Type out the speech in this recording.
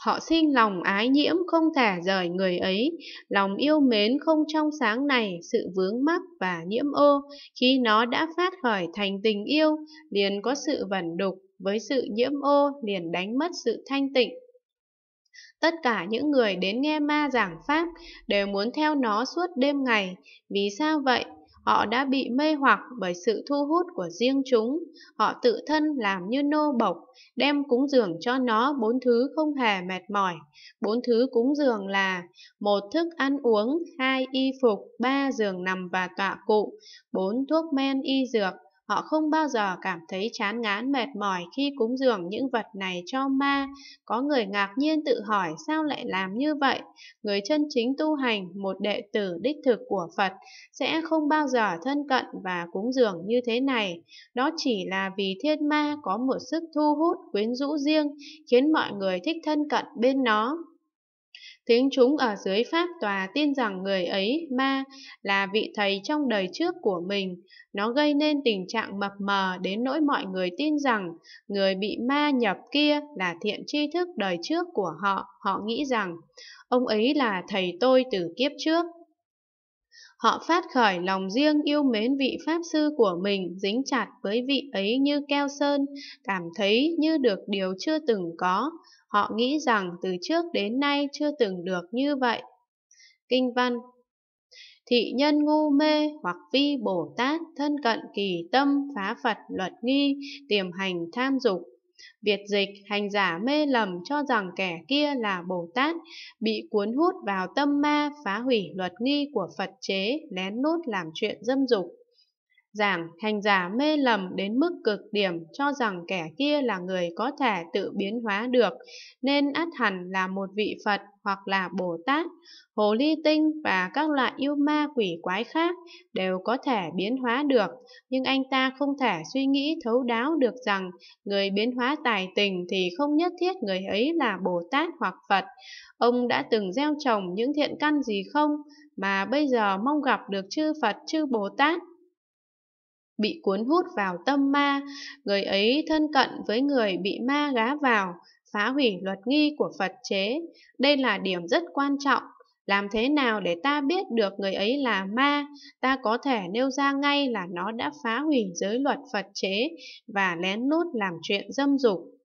Họ sinh lòng ái nhiễm không thể rời người ấy, lòng yêu mến không trong sáng này sự vướng mắc và nhiễm ô, khi nó đã phát khởi thành tình yêu, liền có sự vẩn đục, với sự nhiễm ô liền đánh mất sự thanh tịnh. Tất cả những người đến nghe ma giảng Pháp đều muốn theo nó suốt đêm ngày. Vì sao vậy? Họ đã bị mê hoặc bởi sự thu hút của riêng chúng. Họ tự thân làm như nô bộc, đem cúng dường cho nó bốn thứ không hề mệt mỏi. Bốn thứ cúng dường là một thức ăn uống, hai y phục, ba giường nằm và tọa cụ, bốn thuốc men y dược, Họ không bao giờ cảm thấy chán ngán mệt mỏi khi cúng dường những vật này cho ma. Có người ngạc nhiên tự hỏi sao lại làm như vậy. Người chân chính tu hành, một đệ tử đích thực của Phật, sẽ không bao giờ thân cận và cúng dường như thế này. Đó chỉ là vì thiên ma có một sức thu hút quyến rũ riêng, khiến mọi người thích thân cận bên nó. Tiếng chúng ở dưới pháp tòa tin rằng người ấy, ma, là vị thầy trong đời trước của mình. Nó gây nên tình trạng mập mờ đến nỗi mọi người tin rằng người bị ma nhập kia là thiện tri thức đời trước của họ. Họ nghĩ rằng ông ấy là thầy tôi từ kiếp trước. Họ phát khởi lòng riêng yêu mến vị Pháp Sư của mình dính chặt với vị ấy như keo sơn, cảm thấy như được điều chưa từng có. Họ nghĩ rằng từ trước đến nay chưa từng được như vậy. Kinh văn Thị nhân ngu mê hoặc vi Bồ Tát thân cận kỳ tâm phá Phật luật nghi, tiềm hành tham dục, Việt dịch, hành giả mê lầm cho rằng kẻ kia là Bồ Tát, bị cuốn hút vào tâm ma phá hủy luật nghi của Phật chế, lén lút làm chuyện dâm dục. Giảng hành giả mê lầm đến mức cực điểm cho rằng kẻ kia là người có thể tự biến hóa được, nên ắt hẳn là một vị Phật hoặc là Bồ Tát. Hồ ly tinh và các loại yêu ma quỷ quái khác đều có thể biến hóa được, nhưng anh ta không thể suy nghĩ thấu đáo được rằng người biến hóa tài tình thì không nhất thiết người ấy là Bồ Tát hoặc Phật. Ông đã từng gieo trồng những thiện căn gì không? mà bây giờ mong gặp được chư Phật chư Bồ Tát bị cuốn hút vào tâm ma, người ấy thân cận với người bị ma gá vào, phá hủy luật nghi của Phật chế. Đây là điểm rất quan trọng. Làm thế nào để ta biết được người ấy là ma? Ta có thể nêu ra ngay là nó đã phá hủy giới luật Phật chế và lén lút làm chuyện dâm dục.